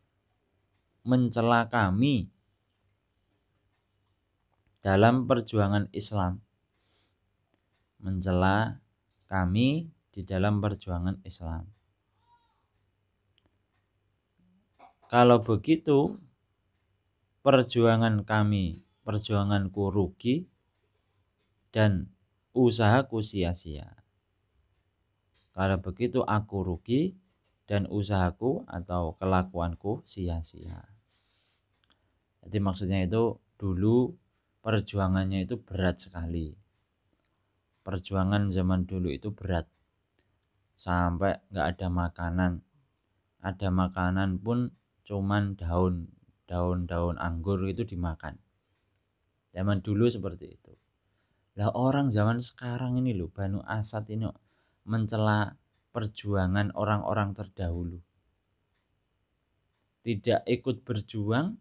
mencela kami dalam perjuangan Islam. Mencela kami di dalam perjuangan Islam. Kalau begitu, perjuangan kami, perjuanganku rugi dan usahaku sia-sia. Kalau begitu aku rugi dan usahaku atau kelakuanku sia-sia. Jadi maksudnya itu dulu perjuangannya itu berat sekali perjuangan zaman dulu itu berat sampai nggak ada makanan ada makanan pun cuman daun daun-daun anggur itu dimakan zaman dulu seperti itu lah orang zaman sekarang ini loh Banu Asad ini mencela perjuangan orang-orang terdahulu tidak ikut berjuang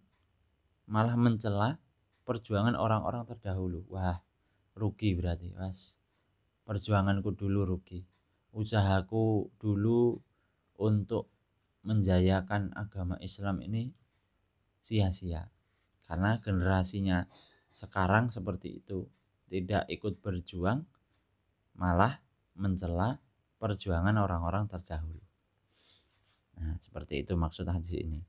malah mencela perjuangan orang-orang terdahulu. Wah, rugi berarti, Mas. Perjuanganku dulu rugi. Usahaku dulu untuk menjayakan agama Islam ini sia-sia. Karena generasinya sekarang seperti itu, tidak ikut berjuang, malah mencela perjuangan orang-orang terdahulu. Nah, seperti itu maksud hadis ini.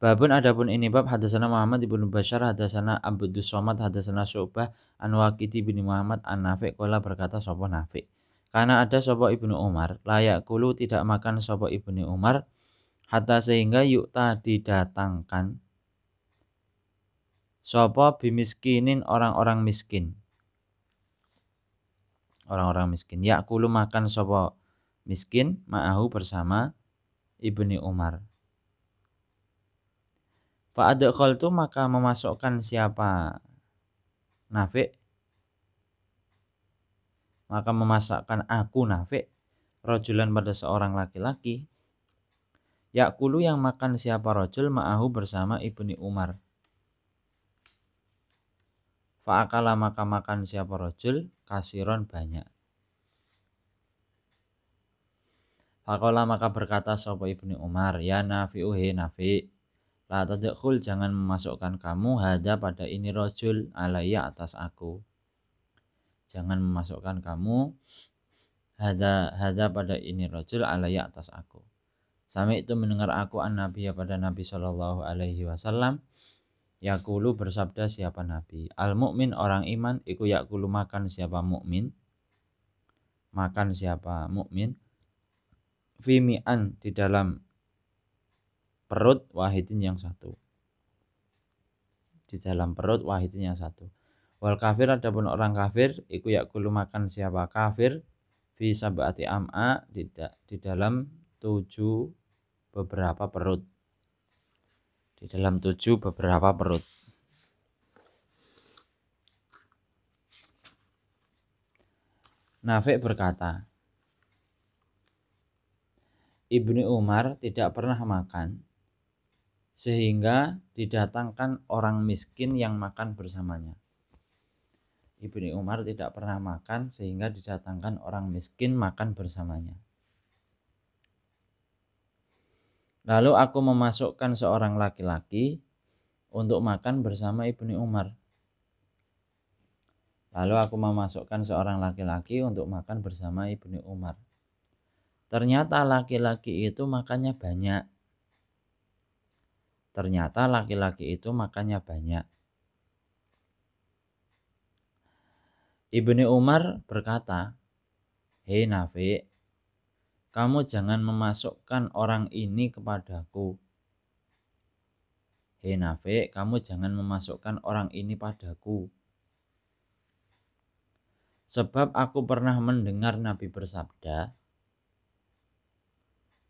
Babun adapun ini bab hadasana Muhammad ibnu Bashar hadasana Abdus Somad hadasana Syu'bah an Waqidi bin Muhammad an Nafi' kola berkata sopo Nafi' karena ada sopo Ibnu Umar layak kulu tidak makan sopo Ibnu Umar hatta sehingga yuk tadi datangkan sopo bimiskinin orang-orang miskin orang-orang miskin yak kulu makan sopo miskin ma'ahu bersama Ibni Umar kol itu maka memasukkan siapa? nafik Maka memasakkan aku nafik Rojulan pada seorang laki-laki. Yakulu yang makan siapa rojul ma'ahu bersama ibni Umar. Fa'akala maka makan siapa rojul kasiron banyak. faakala maka berkata sopo ibni Umar ya nafi'uhi nafi'. La tadkhul jangan memasukkan kamu hada pada ini rojul alaiya atas aku. Jangan memasukkan kamu hada hada pada ini rojul alaiya atas aku. Sami itu mendengar aku an Nabi ya pada Nabi Shallallahu Alaihi Wasallam. Yakulu bersabda siapa Nabi. Al mukmin orang iman iku yakulu makan siapa mukmin. Makan siapa mukmin. Fimian di dalam perut wahidin yang satu di dalam perut wahidin yang satu wal kafir adapun orang kafir iku yakulu makan siapa kafir fi sabati am'a tidak di dalam tujuh beberapa perut di dalam tujuh beberapa perut Nafik berkata Ibni Umar tidak pernah makan sehingga didatangkan orang miskin yang makan bersamanya. Ibni Umar tidak pernah makan sehingga didatangkan orang miskin makan bersamanya. Lalu aku memasukkan seorang laki-laki untuk makan bersama Ibni Umar. Lalu aku memasukkan seorang laki-laki untuk makan bersama Ibni Umar. Ternyata laki-laki itu makannya banyak Ternyata laki-laki itu makannya banyak. Ibni Umar berkata, Hei Nafi, kamu jangan memasukkan orang ini kepadaku. Hei Nafi, kamu jangan memasukkan orang ini padaku. Sebab aku pernah mendengar Nabi bersabda,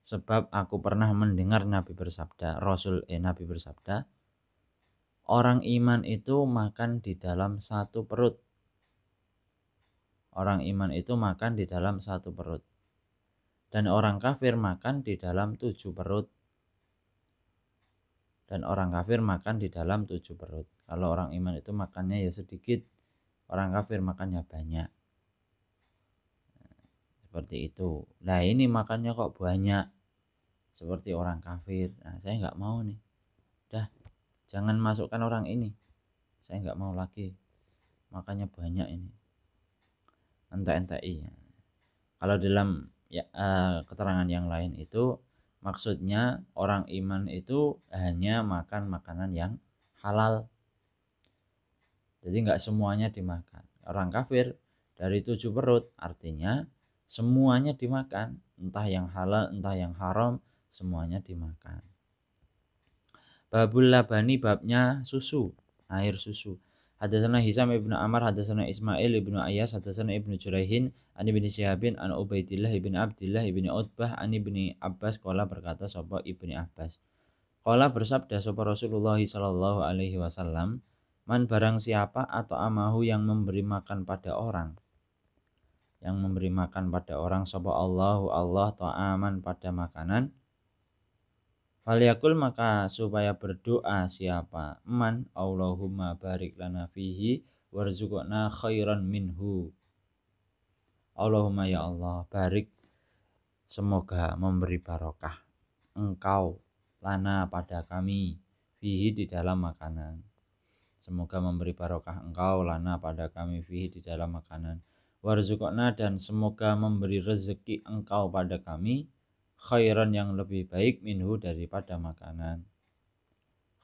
Sebab aku pernah mendengar Nabi bersabda, Rasul eh, Nabi bersabda, orang iman itu makan di dalam satu perut. Orang iman itu makan di dalam satu perut. Dan orang kafir makan di dalam tujuh perut. Dan orang kafir makan di dalam tujuh perut. Kalau orang iman itu makannya ya sedikit, orang kafir makannya banyak seperti itu nah ini makannya kok banyak seperti orang kafir nah saya nggak mau nih dah jangan masukkan orang ini saya nggak mau lagi makanya banyak ini entah entah iya. kalau dalam ya, uh, keterangan yang lain itu maksudnya orang iman itu hanya makan makanan yang halal jadi nggak semuanya dimakan orang kafir dari tujuh perut artinya semuanya dimakan entah yang halal entah yang haram semuanya dimakan babul labani babnya susu air susu Hadasana Hisam ibnu Amar, hadasana Ismail ibnu Ayas, hadasana ibnu Juraihin, an ibni Syihabin, an Ubaidillah ibni Abdillah ibni Utbah, an ibni Abbas, kola berkata sopo ibni Abbas. Kola bersabda sopo Rasulullah Shallallahu Alaihi Wasallam, man barang siapa atau amahu yang memberi makan pada orang, yang memberi makan pada orang sapa Allahu Allah ta'aman pada makanan Faliyakul maka supaya berdoa siapa man Allahumma barik lana fihi warzuqna khairan minhu Allahumma ya Allah barik semoga memberi barokah engkau lana pada kami fihi di dalam makanan semoga memberi barokah engkau lana pada kami fihi di dalam makanan warzuqna dan semoga memberi rezeki engkau pada kami khairan yang lebih baik minhu daripada makanan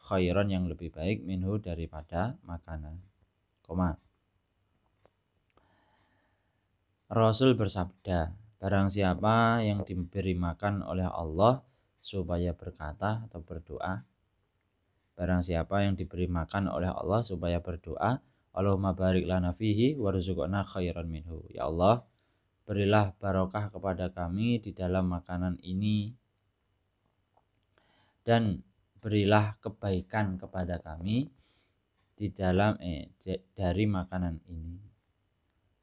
khairan yang lebih baik minhu daripada makanan koma Rasul bersabda barang siapa yang diberi makan oleh Allah supaya berkata atau berdoa barang siapa yang diberi makan oleh Allah supaya berdoa Allahumma barik lana fihi warzuqna khairan minhu. Ya Allah, berilah barokah kepada kami di dalam makanan ini dan berilah kebaikan kepada kami di dalam eh dari makanan ini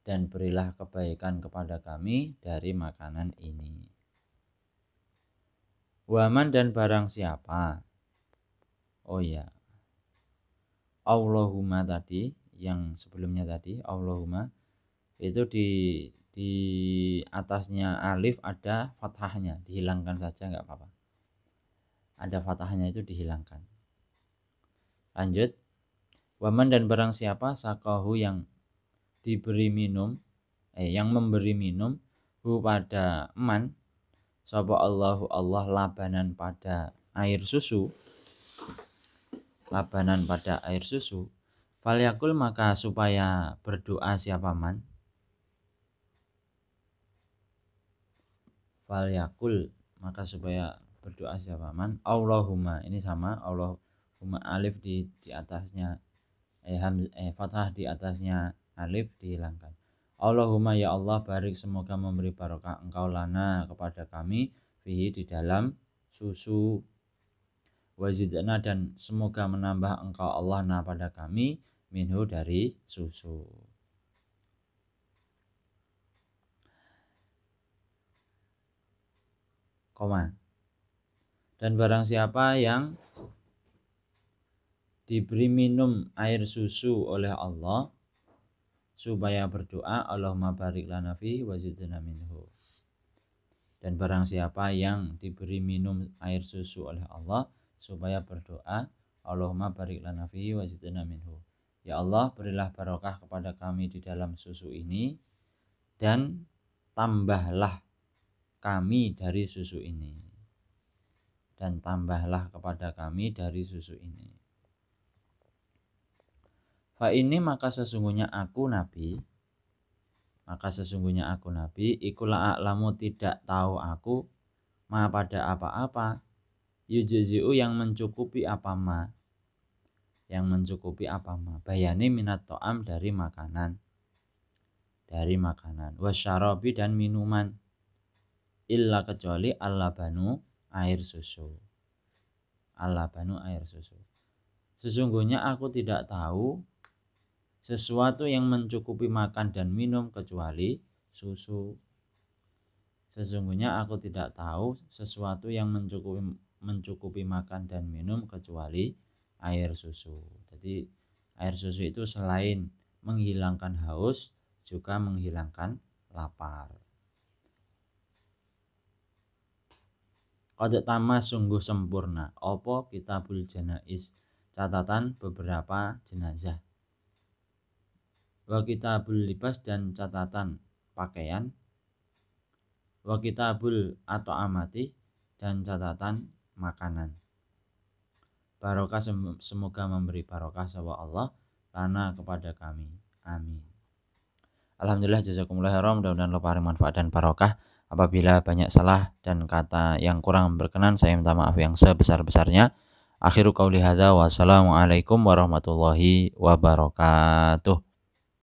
dan berilah kebaikan kepada kami dari makanan ini. Waman dan barang siapa? Oh ya. Allahumma tadi yang sebelumnya tadi Allahumma itu di di atasnya alif ada fathahnya dihilangkan saja nggak apa-apa ada fathahnya itu dihilangkan lanjut waman dan barang siapa sakahu yang diberi minum eh yang memberi minum hu pada man sapa Allahu Allah labanan pada air susu labanan pada air susu Faliakul maka supaya berdoa siapa man Faliakul maka supaya berdoa siapa man Allahumma ini sama Allahumma alif di di atasnya eh, eh fathah di atasnya alif dihilangkan Allahumma ya Allah barik semoga memberi barokah engkau lana kepada kami fihi di dalam susu wazidna dan semoga menambah engkau Allah na pada kami minhu dari susu koma dan barang siapa yang diberi minum air susu oleh Allah supaya berdoa Allahumma barik lana fi wazidna minhu dan barang siapa yang diberi minum air susu oleh Allah supaya berdoa Allahumma barik lana fi wazidna minhu Ya Allah, berilah barokah kepada kami di dalam susu ini dan tambahlah kami dari susu ini. Dan tambahlah kepada kami dari susu ini. Fa ini maka sesungguhnya aku Nabi, maka sesungguhnya aku Nabi, ikulah aklamu tidak tahu aku, ma pada apa-apa, yujizi'u yang mencukupi apa ma, yang mencukupi apa ma bayani minat to'am dari makanan dari makanan wasyarobi dan minuman illa kecuali alabanu air susu alabanu air susu sesungguhnya aku tidak tahu sesuatu yang mencukupi makan dan minum kecuali susu sesungguhnya aku tidak tahu sesuatu yang mencukupi mencukupi makan dan minum kecuali air susu. Jadi air susu itu selain menghilangkan haus juga menghilangkan lapar. Kodok tama sungguh sempurna. Opo bul jenais catatan beberapa jenazah. kita bul libas dan catatan pakaian. kita bul atau amati dan catatan makanan barokah semoga memberi barokah sawa Allah karena kepada kami amin Alhamdulillah jazakumullah khairan mudah-mudahan lepas manfaat dan barokah apabila banyak salah dan kata yang kurang berkenan saya minta maaf yang sebesar-besarnya akhiru qauli hadza wassalamualaikum warahmatullahi wabarakatuh